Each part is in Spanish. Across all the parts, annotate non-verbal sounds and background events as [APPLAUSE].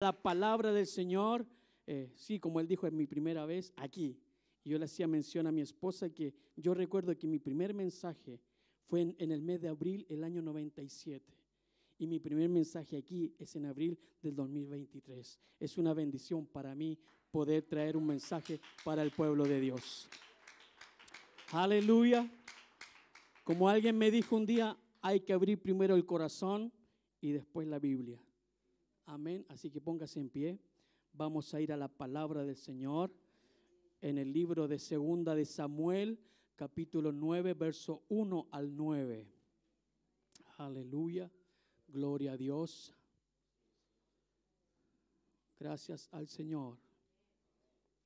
la palabra del Señor, eh, sí, como él dijo, en mi primera vez aquí. yo le hacía mención a mi esposa que yo recuerdo que mi primer mensaje fue en, el mes de abril del año 97. Y mi primer mensaje aquí es en abril del 2023. Es una bendición para mí poder traer un mensaje para el pueblo de Dios. Aleluya. Como alguien me dijo un día, hay que abrir primero el corazón y después la Biblia. Amén. Así que póngase en pie. Vamos a ir a la palabra del Señor en el libro de Segunda de Samuel, capítulo 9, verso 1 al 9. Aleluya. Gloria a Dios. Gracias al Señor.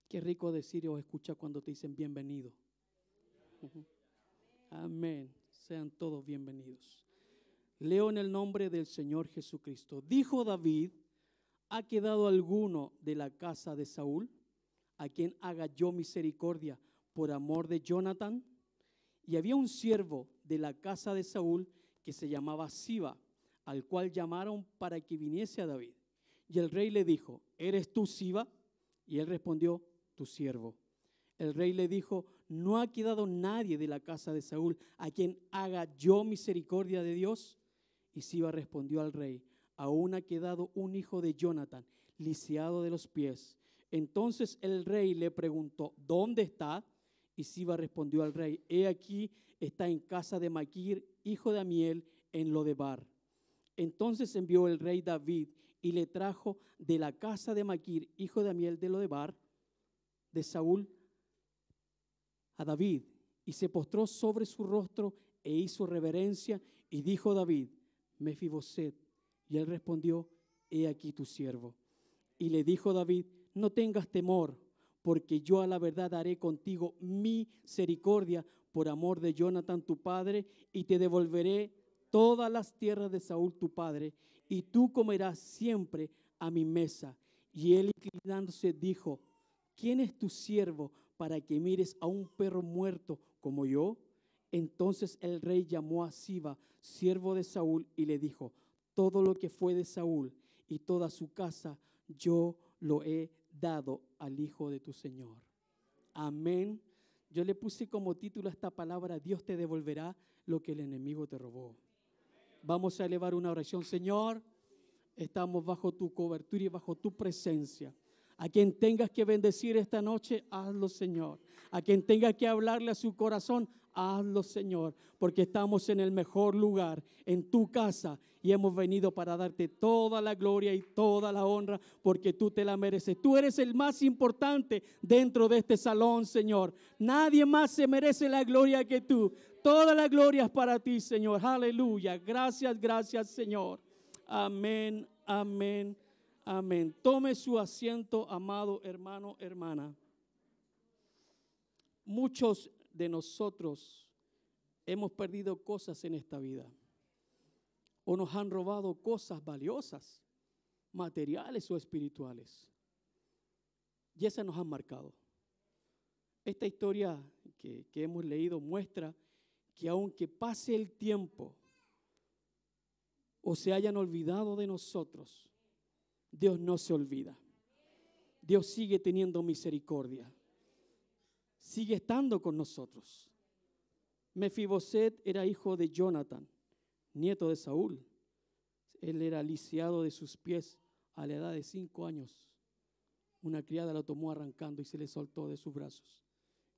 Qué rico decir o escuchar cuando te dicen bienvenido. Amén. Sean todos bienvenidos. Leo en el nombre del Señor Jesucristo. Dijo David, ¿ha quedado alguno de la casa de Saúl a quien haga yo misericordia por amor de Jonathan? Y había un siervo de la casa de Saúl que se llamaba Siba, al cual llamaron para que viniese a David. Y el rey le dijo, ¿eres tú Siba? Y él respondió, tu siervo. El rey le dijo, no ha quedado nadie de la casa de Saúl a quien haga yo misericordia de Dios. Y Siba respondió al rey, aún ha quedado un hijo de Jonathan, lisiado de los pies. Entonces el rey le preguntó, ¿dónde está? Y Siba respondió al rey, he aquí, está en casa de Maquir, hijo de Amiel, en Lodebar. Entonces envió el rey David y le trajo de la casa de Maquir, hijo de Amiel de Lodebar, de Saúl, a David. Y se postró sobre su rostro e hizo reverencia y dijo David, y él respondió, he aquí tu siervo. Y le dijo David, no tengas temor, porque yo a la verdad haré contigo misericordia por amor de Jonathan tu padre, y te devolveré todas las tierras de Saúl tu padre, y tú comerás siempre a mi mesa. Y él inclinándose dijo, ¿quién es tu siervo para que mires a un perro muerto como yo? Entonces el rey llamó a Siba, siervo de Saúl, y le dijo, todo lo que fue de Saúl y toda su casa, yo lo he dado al hijo de tu Señor. Amén. Yo le puse como título a esta palabra, Dios te devolverá lo que el enemigo te robó. Vamos a elevar una oración, Señor. Estamos bajo tu cobertura y bajo tu presencia. A quien tengas que bendecir esta noche, hazlo, Señor. A quien tengas que hablarle a su corazón, hazlo, Señor. Porque estamos en el mejor lugar, en tu casa, y hemos venido para darte toda la gloria y toda la honra, porque tú te la mereces. Tú eres el más importante dentro de este salón, Señor. Nadie más se merece la gloria que tú. Toda la gloria es para ti, Señor. Aleluya. Gracias, gracias, Señor. Amén, amén Amén. Tome su asiento, amado hermano, hermana. Muchos de nosotros hemos perdido cosas en esta vida o nos han robado cosas valiosas, materiales o espirituales. Y esas nos han marcado. Esta historia que hemos leído muestra que aunque pase el tiempo o se hayan olvidado de nosotros, Dios no se olvida. Dios sigue teniendo misericordia. Sigue estando con nosotros. Mefiboset era hijo de Jonathan, nieto de Saúl. Él era lisiado de sus pies a la edad de cinco años. Una criada lo tomó arrancando y se le soltó de sus brazos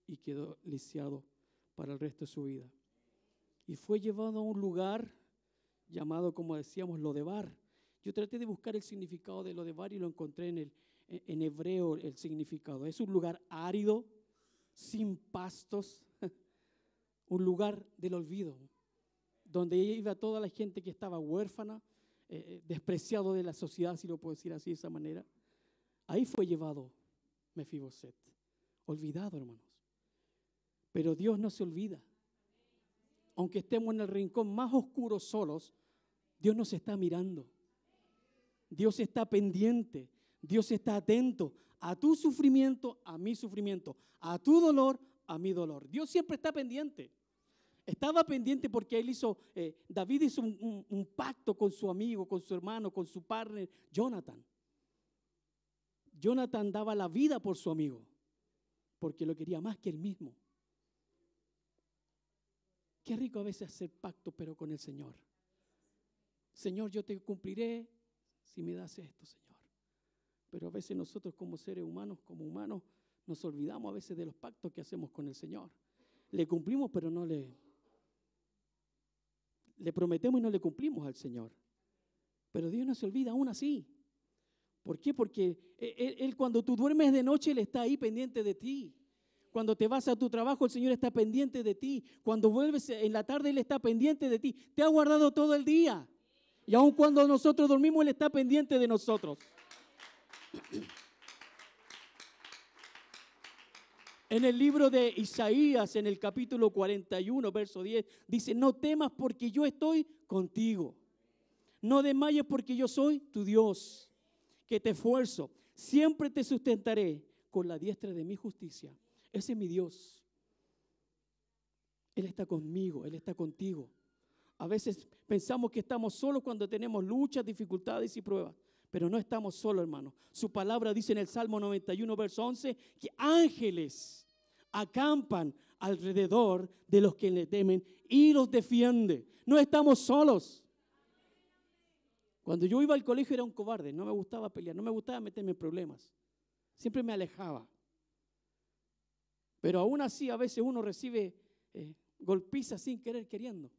y quedó lisiado para el resto de su vida. Y fue llevado a un lugar llamado, como decíamos, Lodebar, yo traté de buscar el significado de lo de bar y lo encontré en, el, e, en hebreo el significado. Es un lugar árido, sin pastos, [LAUGHS] un lugar del olvido, donde iba toda la gente que estaba huérfana, eh, eh, despreciado de la sociedad, si lo puedo decir así de esa manera. Ahí fue llevado Mefiboset, olvidado, hermanos. Pero Dios no se olvida. Aunque estemos en el rincón más oscuro solos, Dios nos está mirando. Dios está pendiente, Dios está atento a tu sufrimiento, a mi sufrimiento, a tu dolor, a mi dolor. Dios siempre está pendiente. Estaba pendiente porque él hizo, eh, David hizo un, pacto con su amigo, con su hermano, con su partner, Jonathan. Jonathan daba la vida por su amigo, porque lo quería más que él mismo. Qué rico a veces hacer pacto, pero con el Señor. Señor, yo te cumpliré, si me das esto, Señor. Pero a veces nosotros como seres humanos, como humanos, nos olvidamos a veces de los pactos que hacemos con el Señor. Le cumplimos, pero no le... Le prometemos y no le cumplimos al Señor. Pero Dios no se olvida aún así. ¿Por qué? Porque e, e, él, cuando tú duermes de noche, Él está ahí pendiente de ti. Cuando te vas a tu trabajo, el Señor está pendiente de ti. Cuando vuelves en la tarde, Él está pendiente de ti. Te ha guardado todo el día. Y aun cuando nosotros dormimos, Él está pendiente de nosotros. En el libro de Isaías, en el capítulo 41, verso 10, dice, no temas porque yo estoy contigo. No desmayes porque yo soy tu Dios, que te esfuerzo. Siempre te sustentaré con la diestra de mi justicia. Ese es mi Dios. Él está conmigo, Él está contigo. A veces pensamos que estamos solos cuando tenemos luchas, dificultades y pruebas. Pero no estamos solos, hermano. Su palabra dice en el Salmo 91, verso 11, que ángeles acampan alrededor de los que le temen y los defiende. No estamos solos. Cuando yo iba al colegio era un cobarde, no me gustaba pelear, no me gustaba meterme en problemas. Siempre me alejaba. Pero aún así a veces uno recibe eh, golpizas sin querer queriendo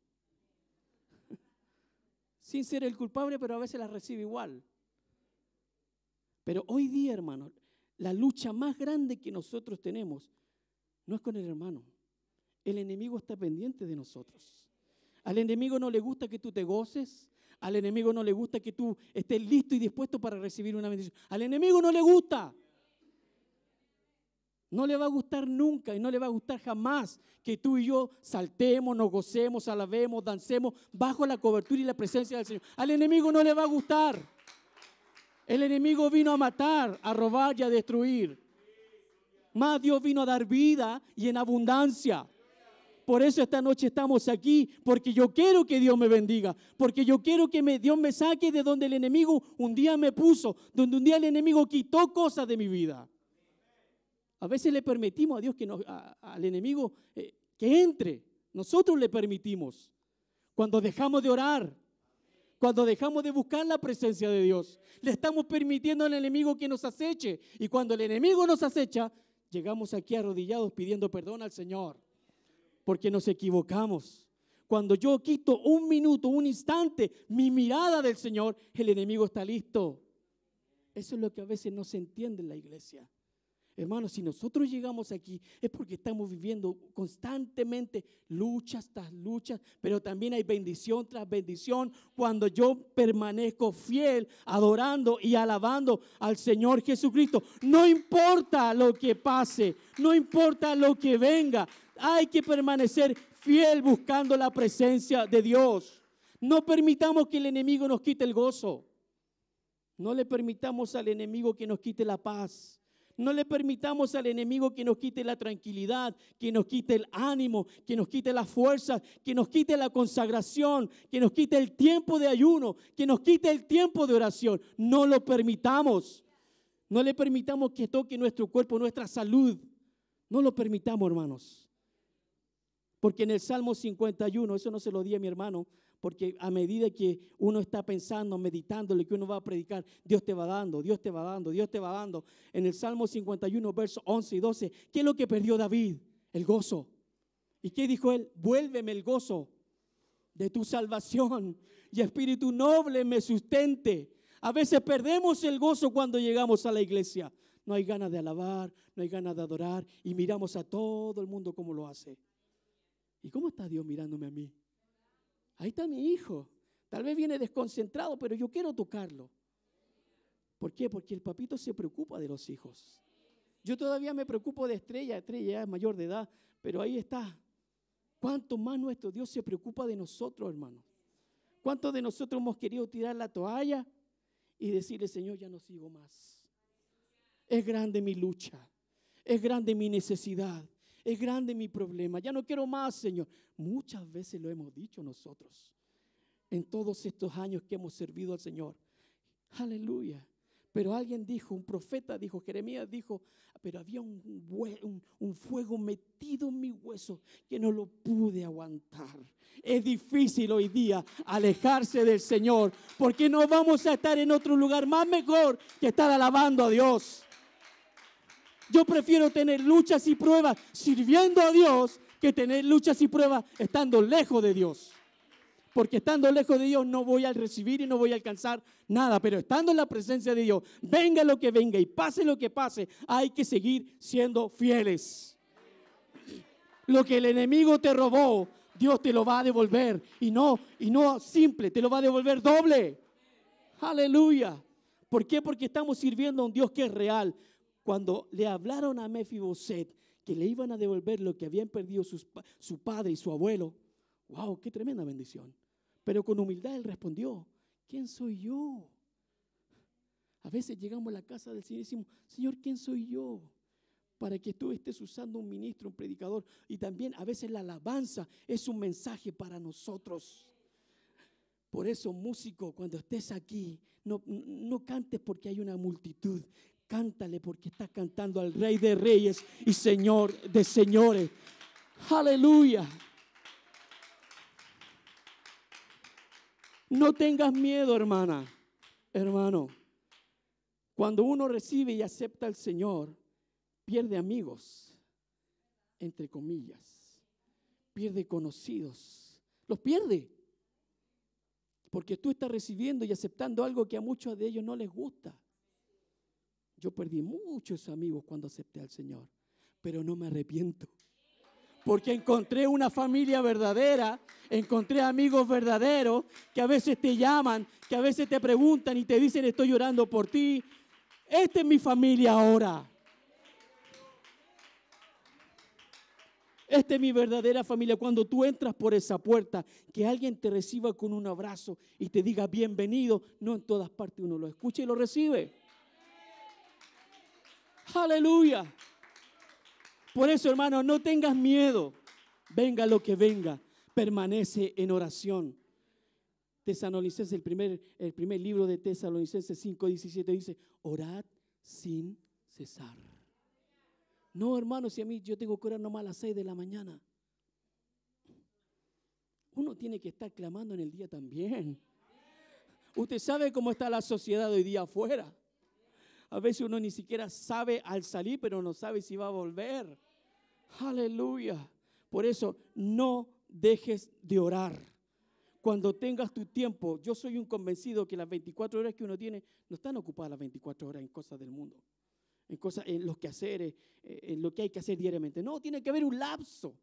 sin ser el culpable, pero a veces la recibe igual. Pero hoy día, hermano, la lucha más grande que nosotros tenemos no es con el hermano. El enemigo está pendiente de nosotros. Al enemigo no le gusta que tú te goces. Al enemigo no le gusta que tú estés listo y dispuesto para recibir una bendición. Al enemigo no le gusta. No le va a gustar nunca y no le va a gustar jamás que tú y yo saltemos, nos gocemos, alabemos, dancemos bajo la cobertura y la presencia del Señor. Al enemigo no le va a gustar. El enemigo vino a matar, a robar y a destruir. Más Dios vino a dar vida y en abundancia. Por eso esta noche estamos aquí, porque yo quiero que Dios me bendiga, porque yo quiero que me, Dios me saque de donde el enemigo un día me puso, donde un día el enemigo quitó cosas de mi vida. A veces le permitimos a Dios que nos, al enemigo eh, que entre. Nosotros le permitimos. Cuando dejamos de orar, cuando dejamos de buscar la presencia de Dios, le estamos permitiendo al enemigo que nos aceche. Y cuando el enemigo nos acecha, llegamos aquí arrodillados pidiendo perdón al Señor, porque nos equivocamos. Cuando yo quito un minuto, un instante, mi mirada del Señor, el enemigo está listo. Eso es lo que a veces no se entiende en la iglesia. Hermanos, si nosotros llegamos aquí es porque estamos viviendo constantemente luchas tras luchas, pero también hay bendición tras bendición cuando yo permanezco fiel, adorando y alabando al Señor Jesucristo. No importa lo que pase, no importa lo que venga, hay que permanecer fiel buscando la presencia de Dios. No permitamos que el enemigo nos quite el gozo. No le permitamos al enemigo que nos quite la paz. No le permitamos al enemigo que nos quite la tranquilidad, que nos quite el ánimo, que nos quite la fuerza, que nos quite la consagración, que nos quite el tiempo de ayuno, que nos quite el tiempo de oración. No lo permitamos. No le permitamos que toque nuestro cuerpo, nuestra salud. No lo permitamos, hermanos. Porque en el Salmo 51, eso no se lo di a mi hermano, porque a medida que uno está pensando, meditando lo que uno va a predicar, Dios te va dando, Dios te va dando, Dios te va dando. En el Salmo 51, versos 11 y 12, ¿qué es lo que perdió David? El gozo. ¿Y qué dijo él? Vuélveme el gozo de tu salvación y espíritu noble me sustente. A veces perdemos el gozo cuando llegamos a la iglesia. No hay ganas de alabar, no hay ganas de adorar y miramos a todo el mundo como lo hace. ¿Y cómo está Dios mirándome a mí? ahí está mi hijo. Tal vez viene desconcentrado, pero yo quiero tocarlo. ¿Por qué? Porque el papito se preocupa de los hijos. Yo todavía me preocupo de Estrella, Estrella ya es mayor de edad, pero ahí está. ¿Cuánto más nuestro Dios se preocupa de nosotros, hermano? ¿Cuántos de nosotros hemos querido tirar la toalla y decirle, Señor, ya no sigo más? Es grande mi lucha, es grande mi necesidad, es grande mi problema, ya no quiero más, Señor. Muchas veces lo hemos dicho nosotros en todos estos años que hemos servido al Señor. Aleluya. Pero alguien dijo, un profeta dijo, Jeremías dijo, pero había un, fuego metido en mi hueso que no lo pude aguantar. Es difícil hoy día alejarse del Señor porque no vamos a estar en otro lugar más mejor que estar alabando a Dios. Yo prefiero tener luchas y pruebas sirviendo a Dios que tener luchas y pruebas estando lejos de Dios. Porque estando lejos de Dios no voy a recibir y no voy a alcanzar nada. Pero estando en la presencia de Dios, venga lo que venga y pase lo que pase, hay que seguir siendo fieles. Lo que el enemigo te robó, Dios te lo va a devolver. Y no, y no simple, te lo va a devolver doble. Aleluya. ¿Por qué? Porque estamos sirviendo a un Dios que es real cuando le hablaron a Mefiboset que le iban a devolver lo que habían perdido su padre y su abuelo, wow, qué tremenda bendición. Pero con humildad él respondió, ¿quién soy yo? A veces llegamos a la casa del Señor y decimos, Señor, ¿quién soy yo? Para que tú estés usando un ministro, un predicador. Y también a veces la alabanza es un mensaje para nosotros. Por eso, músico, cuando estés aquí, no, no cantes porque hay una multitud. Cántale porque estás cantando al Rey de Reyes y Señor de Señores. Aleluya. No tengas miedo, hermana, hermano. Cuando uno recibe y acepta al Señor, pierde amigos, entre comillas, pierde conocidos, los pierde. Porque tú estás recibiendo y aceptando algo que a muchos de ellos no les gusta. Yo perdí muchos amigos cuando acepté al Señor, pero no me arrepiento. Porque encontré una familia verdadera, encontré amigos verdaderos que a veces te llaman, que a veces te preguntan y te dicen estoy llorando por ti. Esta es mi familia ahora. Esta es mi verdadera familia. Cuando tú entras por esa puerta, que alguien te reciba con un abrazo y te diga bienvenido, no en todas partes uno lo escucha y lo recibe. Aleluya. Por eso, hermano, no tengas miedo. Venga lo que venga. Permanece en oración. Tesalonicenses, el primer, el primer libro de Tesalonicenses 5, 17 dice, orad sin cesar. No, hermano, si a mí yo tengo que orar nomás a las 6 de la mañana. Uno tiene que estar clamando en el día también. Usted sabe cómo está la sociedad hoy día afuera. A veces uno ni siquiera sabe al salir, pero no sabe si va a volver. Aleluya. Por eso no dejes de orar. Cuando tengas tu tiempo, yo soy un convencido que las 24 horas que uno tiene no están ocupadas las 24 horas en cosas del mundo, en cosas, en los quehaceres, eh, en lo que hay que hacer diariamente. No, tiene que haber un lapso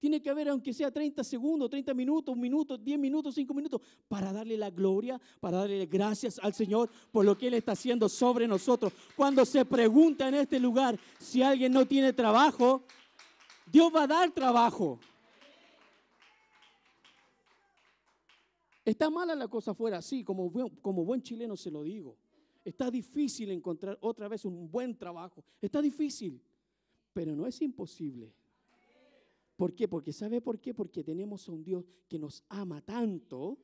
tiene que haber, aunque sea 30 segundos, 30 minutos, un minuto, 10 minutos, 5 minutos, para darle la gloria, para darle gracias al Señor por lo que Él está haciendo sobre nosotros. Cuando se pregunta en este lugar si alguien no tiene trabajo, Dios va a dar trabajo. Está mala la cosa fuera sí, como como buen chileno se lo digo. Está difícil encontrar otra vez un buen trabajo. Está difícil, pero no es imposible. ¿Por qué? Porque ¿sabe por qué? Porque tenemos a un Dios que nos ama tanto,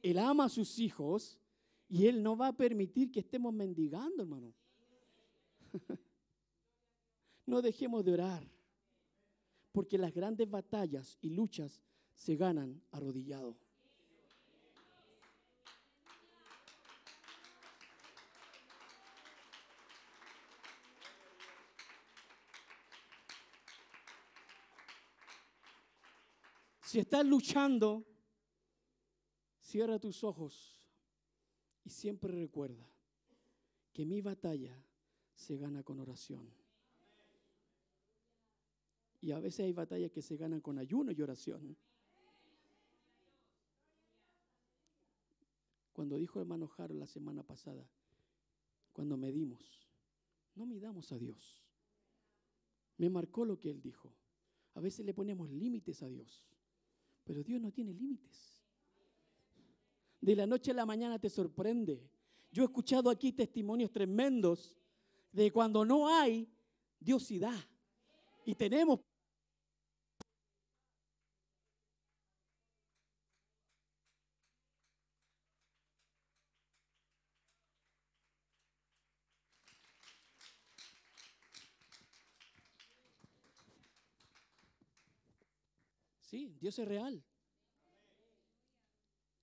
Él ama a sus hijos y Él no va a permitir que estemos mendigando, hermano. [LAUGHS] No dejemos de orar, porque las grandes batallas y luchas se ganan arrodillados. Si estás luchando, cierra tus ojos y siempre recuerda que mi batalla se gana con oración. Y a veces hay batallas que se ganan con ayuno y oración. Cuando dijo hermano Jaro la semana pasada, cuando medimos, no midamos a Dios. Me marcó lo que él dijo. A veces le ponemos límites a Dios. Pero Dios no tiene límites. De la noche a la mañana te sorprende. Yo he escuchado aquí testimonios tremendos de cuando no hay, Dios sí da. Y tenemos Dios es real.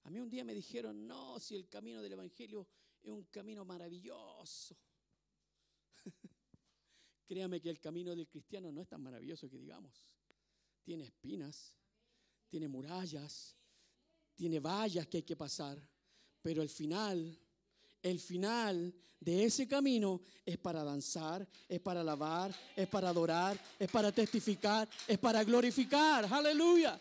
A mí un día me dijeron, no, si el camino del Evangelio es un camino maravilloso. [LAUGHS] Créame que el camino del cristiano no es tan maravilloso que digamos. Tiene espinas, tiene murallas, tiene vallas que hay que pasar, pero al final el final de ese camino es para danzar, es para alabar, es para adorar, es para testificar, es para glorificar. Aleluya.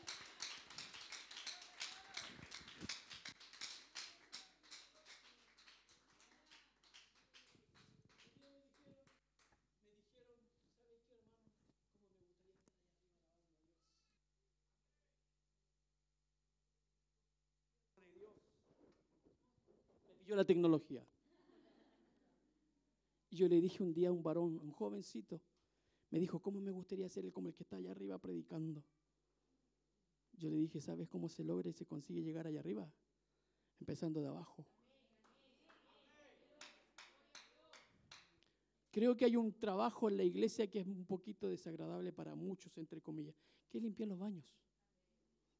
la tecnología. yo le dije un día a un varón, un jovencito, me dijo, ¿cómo me gustaría ser como el que está allá arriba predicando? Yo le dije, ¿sabes cómo se logra y se consigue llegar allá arriba? Empezando de abajo. Creo que hay un trabajo en la iglesia que es un poquito desagradable para muchos, entre comillas, que limpiar los baños.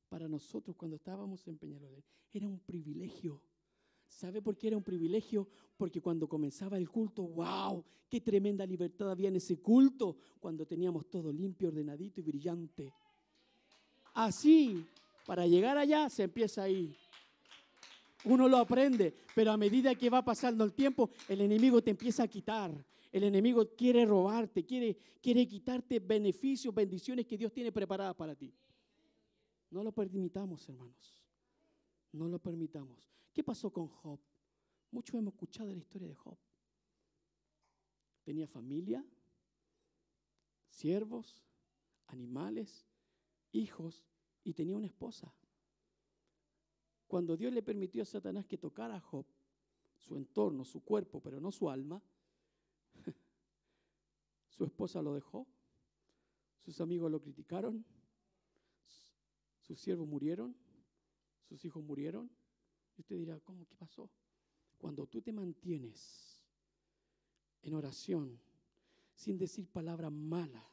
Para nosotros, cuando estábamos en Peñalolén, era un privilegio ¿Sabe por qué era un privilegio? Porque cuando comenzaba el culto, wow, qué tremenda libertad había en ese culto, cuando teníamos todo limpio, ordenadito y brillante. Así, para llegar allá se empieza ahí. Uno lo aprende, pero a medida que va pasando el tiempo, el enemigo te empieza a quitar. El enemigo quiere robarte, quiere, quiere quitarte beneficios, bendiciones que Dios tiene preparadas para ti. No lo permitamos, hermanos. No lo permitamos. ¿Qué pasó con Job? Muchos hemos escuchado la historia de Job. Tenía familia, siervos, animales, hijos y tenía una esposa. Cuando Dios le permitió a Satanás que tocara a Job, su entorno, su cuerpo, pero no su alma, [LAUGHS] su esposa lo dejó, sus amigos lo criticaron, sus siervos murieron, sus hijos murieron, y usted dirá, ¿cómo? ¿Qué pasó? Cuando tú te mantienes en oración, sin decir palabra mala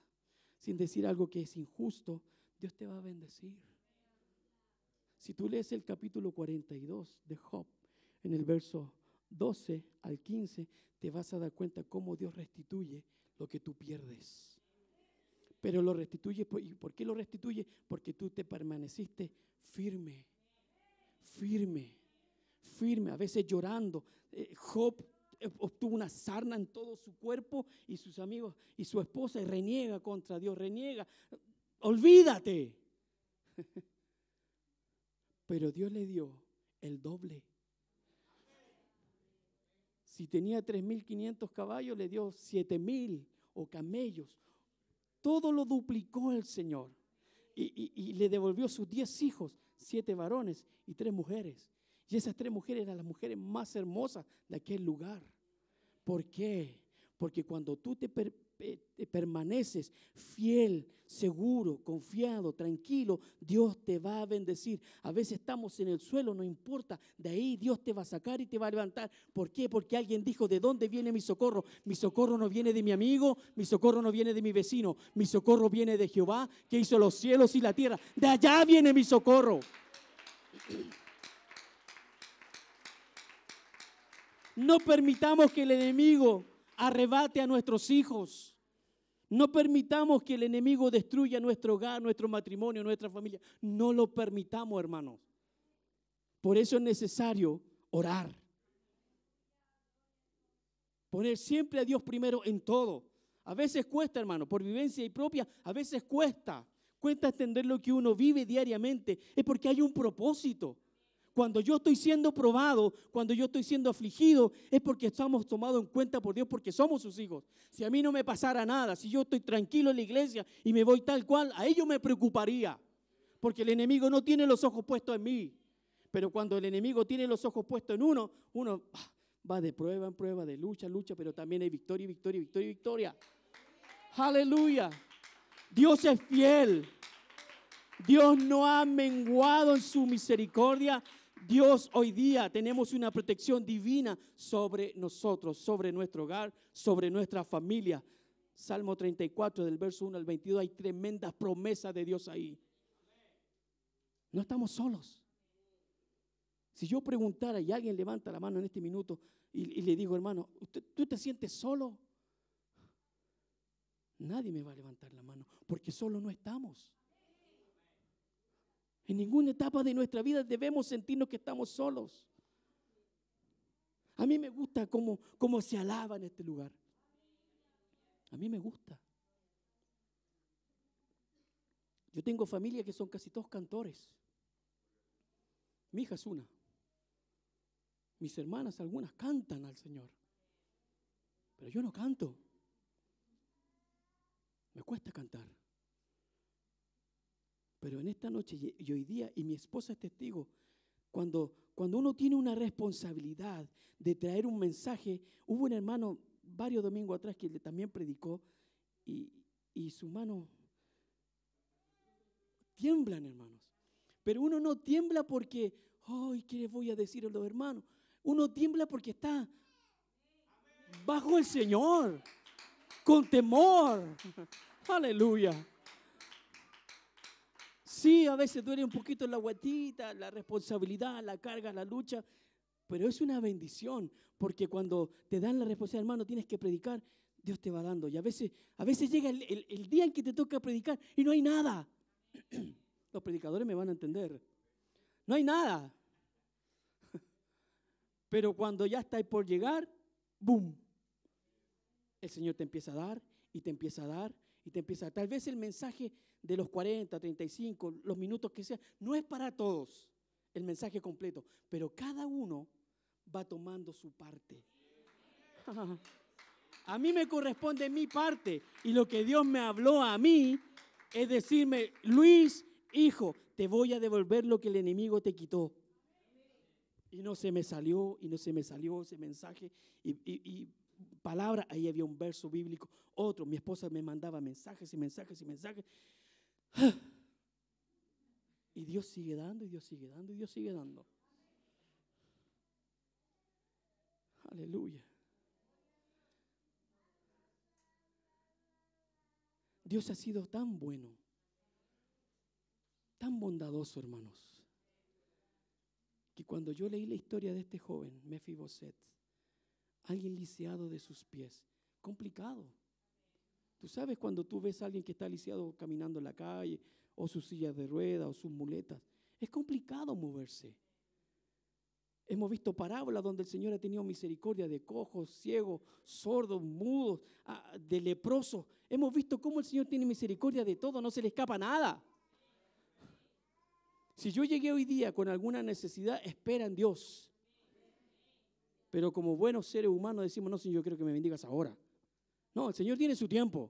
sin decir algo que es injusto, Dios te va a bendecir. Si tú lees el capítulo 42 de Job, en el verso 12 al 15, te vas a dar cuenta cómo Dios restituye lo que tú pierdes. Pero lo restituye, ¿y por qué lo restituye? Porque tú te permaneciste firme, firme firme, a veces llorando. Eh, Job eh, obtuvo una sarna en todo su cuerpo y sus amigos y su esposa y reniega contra Dios, reniega. Olvídate. [LAUGHS] Pero Dios le dio el doble. Si tenía 3.500 caballos, le dio 7.000 o camellos. Todo lo duplicó el Señor. Y, le devolvió sus 10 hijos, siete varones y tres mujeres. Y esas tres mujeres eran las mujeres más hermosas de aquel lugar. ¿Por qué? Porque cuando tú te, permaneces fiel, seguro, confiado, tranquilo, Dios te va a bendecir. A veces estamos en el suelo, no importa, de ahí Dios te va a sacar y te va a levantar. ¿Por qué? Porque alguien dijo, ¿de dónde viene mi socorro? Mi socorro no viene de mi amigo, mi socorro no viene de mi vecino, mi socorro viene de Jehová, que hizo los cielos y la tierra. De allá viene mi socorro. No permitamos que el enemigo arrebate a nuestros hijos. No permitamos que el enemigo destruya nuestro hogar, nuestro matrimonio, nuestra familia. No lo permitamos, hermanos. Por eso es necesario orar. Poner siempre a Dios primero en todo. A veces cuesta, hermano, por vivencia y propia, a veces cuesta. Cuesta entender lo que uno vive diariamente. Es porque hay un propósito. Cuando yo estoy siendo probado, cuando yo estoy siendo afligido, es porque estamos tomados en cuenta por Dios, porque somos sus hijos. Si a mí no me pasara nada, si yo estoy tranquilo en la iglesia y me voy tal cual, a ellos me preocuparía, porque el enemigo no tiene los ojos puestos en mí. Pero cuando el enemigo tiene los ojos puestos en uno, uno ah, va de prueba en prueba, de lucha, lucha, pero también hay victoria, victoria, victoria, victoria. Aleluya. Dios es fiel. Dios no ha menguado en su misericordia Dios hoy día tenemos una protección divina sobre nosotros, sobre nuestro hogar, sobre nuestra familia. Salmo 34 del verso 1 al 22 hay tremendas promesas de Dios ahí. No estamos solos. Si yo preguntara y alguien levanta la mano en este minuto y, le digo, hermano, ¿tú te sientes solo? Nadie me va a levantar la mano porque solo no estamos. En ninguna etapa de nuestra vida debemos sentirnos que estamos solos. A mí me gusta cómo, cómo se alaba en este lugar. A mí me gusta. Yo tengo familia que son casi todos cantores. Mi hija es una. Mis hermanas algunas cantan al Señor. Pero yo no canto. Me cuesta cantar. Pero en esta noche y hoy día, y mi esposa es testigo, cuando, cuando uno tiene una responsabilidad de traer un mensaje, hubo un hermano varios domingos atrás que también predicó y, y su mano tiemblan, hermanos. Pero uno no tiembla porque, ay, ¿qué les voy a decir a los hermanos? Uno tiembla porque está bajo el Señor, con temor. [LAUGHS] Aleluya. Sí, a veces duele un poquito la guatita, la responsabilidad, la carga, la lucha, pero es una bendición, porque cuando te dan la responsabilidad, hermano, tienes que predicar, Dios te va dando. Y a veces, a veces llega el, día en que te toca predicar y no hay nada. [CLEARS THROAT] Los predicadores me van a entender. No hay nada. [LAUGHS] Pero cuando ya está por llegar, ¡boom! El Señor te empieza a dar y te empieza a dar y te empieza. Tal vez el mensaje de los 40, 35, los minutos que sea, no es para todos el mensaje completo, pero cada uno va tomando su parte. [LAUGHS] A mí me corresponde mi parte y lo que Dios me habló a mí es decirme, Luis, hijo, te voy a devolver lo que el enemigo te quitó. Y no se me salió, y no se me salió ese mensaje, y, y Palabra, ahí había un verso bíblico, otro, mi esposa me mandaba mensajes y mensajes y mensajes. [SIGHS] Y Dios sigue dando, y Dios sigue dando, y Dios sigue dando. Aleluya. Dios ha sido tan bueno, tan bondadoso, hermanos, que cuando yo leí la historia de este joven, Mefiboset, alguien lisiado de sus pies. Complicado. Tú sabes cuando tú ves a alguien que está lisiado caminando en la calle, o sus sillas de ruedas, o sus muletas. Es complicado moverse. Hemos visto parábolas donde el Señor ha tenido misericordia de cojos, ciegos, sordos, mudos, ah, de leprosos. Hemos visto cómo el Señor tiene misericordia de todo, no se le escapa nada. Si yo llegué hoy día con alguna necesidad, espera en Dios. Pero como buenos seres humanos decimos, no, Señor, yo quiero que me bendigas ahora. No, el Señor tiene su tiempo.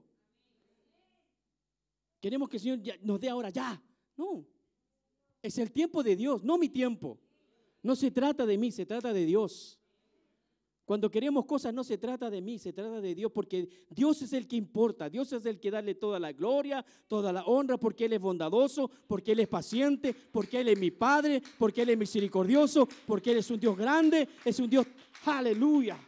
Queremos que el Señor nos dé ahora ya. No, es el tiempo de Dios, no mi tiempo. No se trata de mí, se trata de Dios. Cuando queremos cosas no se trata de mí, se trata de Dios, porque Dios es el que importa, Dios es el que darle toda la gloria, toda la honra, porque Él es bondadoso, porque Él es paciente, porque Él es mi Padre, porque Él es misericordioso, porque Él es un Dios grande, es un Dios, aleluya.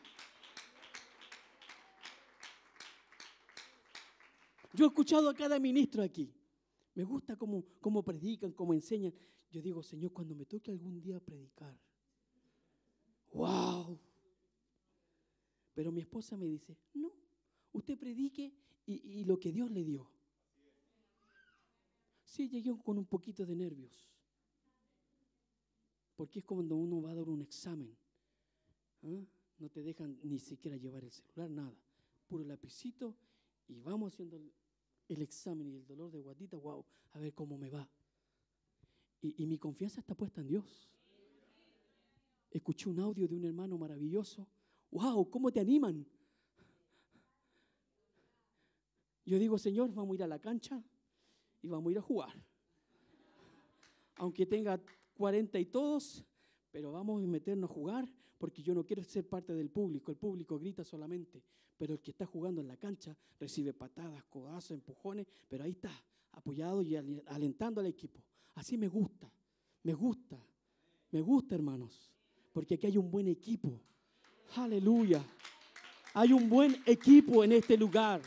Yo he escuchado a cada ministro aquí, me gusta cómo, cómo predican, cómo enseñan. Yo digo, Señor, cuando me toque algún día predicar, wow pero mi esposa me dice, no, usted predique y, lo que Dios le dio. Sí, llegué con un poquito de nervios. Porque es cuando uno va a dar un examen. ¿ah? No te dejan ni siquiera llevar el celular, nada. Puro lapicito y vamos haciendo el, examen y el dolor de guadita, wow, a ver cómo me va. y, mi confianza está puesta en Dios. Escuché un audio de un hermano maravilloso wow, ¿cómo te animan? Yo digo, Señor, vamos a ir a la cancha y vamos a ir a jugar. Aunque tenga 40 y todos, pero vamos a meternos a jugar porque yo no quiero ser parte del público. El público grita solamente, pero el que está jugando en la cancha recibe patadas, codazos, empujones, pero ahí está, apoyado y alentando al equipo. Así me gusta, me gusta, me gusta, hermanos, porque aquí hay un buen equipo. Aleluya. Hay un buen equipo en este lugar.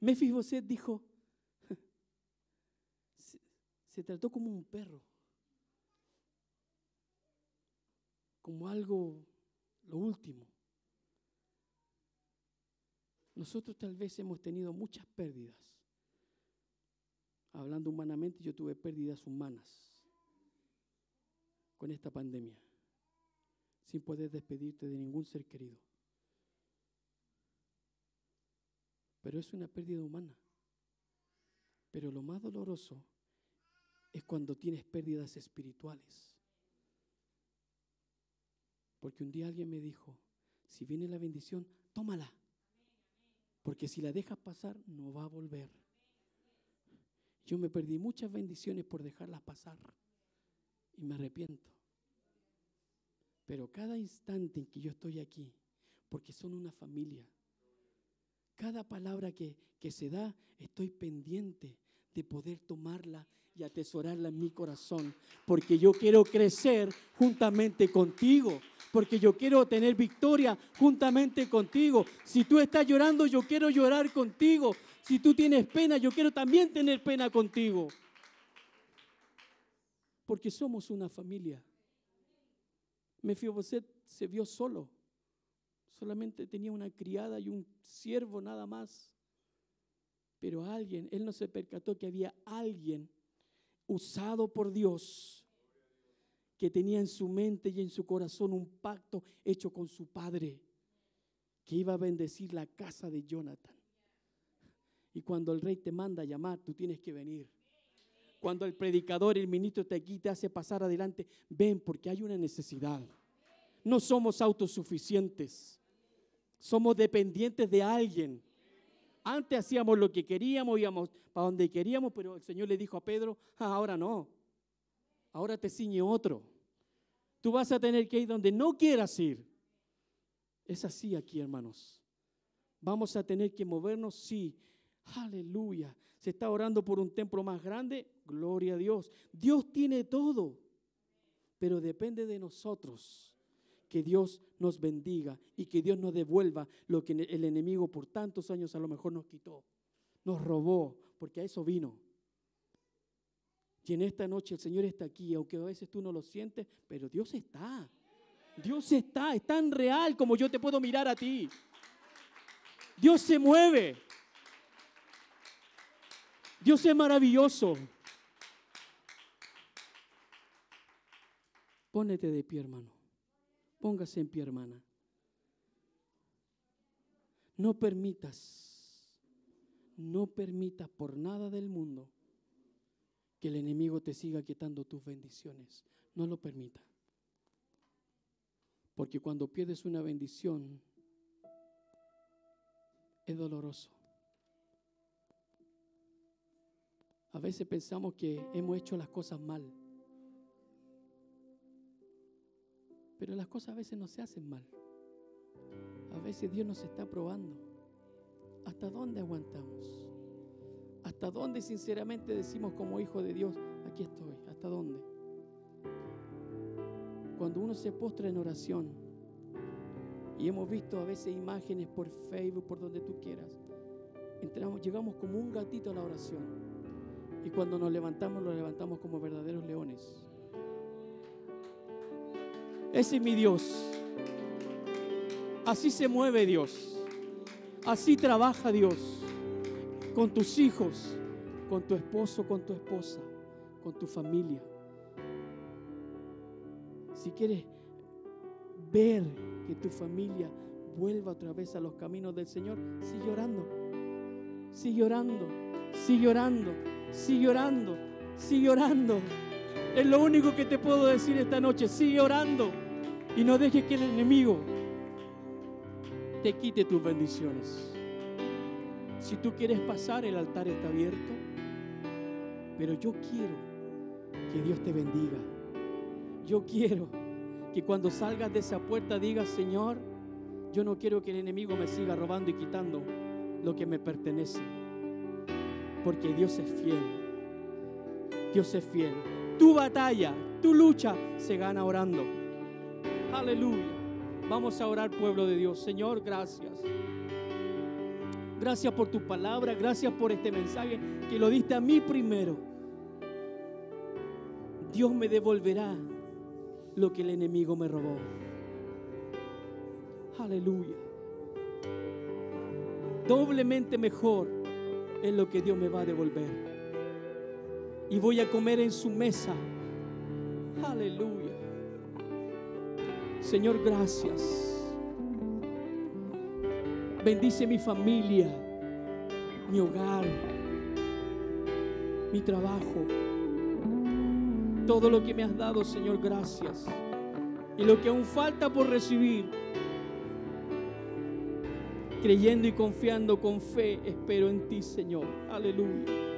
Mefiboset dijo, se trató como un perro, como algo, lo último. Nosotros tal vez hemos tenido muchas pérdidas. Hablando humanamente, yo tuve pérdidas humanas con esta pandemia, sin poder despedirte de ningún ser querido. Pero es una pérdida humana. Pero lo más doloroso es cuando tienes pérdidas espirituales. Porque un día alguien me dijo, si viene la bendición, tómala. Porque si la dejas pasar, no va a volver. Yo me perdí muchas bendiciones por dejarlas pasar y me arrepiento. Pero cada instante en que yo estoy aquí, porque son una familia, cada palabra que, se da, estoy pendiente de poder tomarla y atesorarla en mi corazón, porque yo quiero crecer juntamente contigo, porque yo quiero tener victoria juntamente contigo. Si tú estás llorando, yo quiero llorar contigo. Si tú tienes pena, yo quiero también tener pena contigo porque somos una familia. Mefiboset se vio solo, solamente tenía una criada y un siervo nada más. Pero alguien, él no se percató que había alguien usado por Dios que tenía en su mente y en su corazón un pacto hecho con su padre, que iba a bendecir la casa de Jonathan. Y cuando el rey te manda a llamar, tú tienes que venir. Cuando el predicador, el ministro te aquí te hace pasar adelante, ven porque hay una necesidad. No somos autosuficientes. Somos dependientes de alguien. Antes hacíamos lo que queríamos, íbamos para donde queríamos, pero el Señor le dijo a Pedro, ah, ahora no. Ahora te ciñe otro. Tú vas a tener que ir donde no quieras ir. Es así aquí, hermanos. Vamos a tener que movernos, sí, Aleluya. Se está orando por un templo más grande. Gloria a Dios. Dios tiene todo. Pero depende de nosotros que Dios nos bendiga y que Dios nos devuelva lo que el enemigo por tantos años a lo mejor nos quitó, nos robó, porque a eso vino. Y en esta noche el Señor está aquí, aunque a veces tú no lo sientes, pero Dios está. Dios está, es tan real como yo te puedo mirar a ti. Dios se mueve. Dios es maravilloso. Pónete de pie, hermano. Póngase en pie, hermana. No permitas, no permitas por nada del mundo que el enemigo te siga quitando tus bendiciones. No lo permita. Porque cuando pierdes una bendición, es doloroso. A veces pensamos que hemos hecho las cosas mal. Pero las cosas a veces no se hacen mal. A veces Dios nos está probando. ¿Hasta dónde aguantamos? ¿Hasta dónde sinceramente decimos como hijo de Dios, aquí estoy? ¿Hasta dónde? Cuando uno se postra en oración, y hemos visto a veces imágenes por Facebook, por donde tú quieras, llegamos como un gatito a la oración y cuando nos levantamos, nos levantamos como verdaderos leones. Ese es mi Dios. Así se mueve Dios. Así trabaja Dios. Con tus hijos, con tu esposo, con tu esposa, con tu familia. Si quieres ver que tu familia vuelva otra vez a los caminos del Señor, sigue orando. Sigue orando. Sigue orando Sigue orando, sigue orando. Es lo único que te puedo decir esta noche. Sigue orando y no dejes que el enemigo te quite tus bendiciones. Si tú quieres pasar, el altar está abierto. Pero yo quiero que Dios te bendiga. Yo quiero que cuando salgas de esa puerta digas, Señor, yo no quiero que el enemigo me siga robando y quitando lo que me pertenece porque Dios es fiel. Dios es fiel. Tu batalla, tu lucha se gana orando. Aleluya. Vamos a orar, pueblo de Dios. Señor, gracias. Gracias por tu palabra, gracias por este mensaje que lo diste a mí primero. Dios me devolverá lo que el enemigo me robó. Aleluya. Doblemente mejor es lo que Dios me va a devolver. Y voy a comer en su mesa. Aleluya. Señor, gracias. Bendice mi familia, mi hogar, mi trabajo. Todo lo que me has dado, Señor, gracias. Y lo que aún falta por recibir, creyendo y confiando con fe, espero en ti, Señor. Aleluya.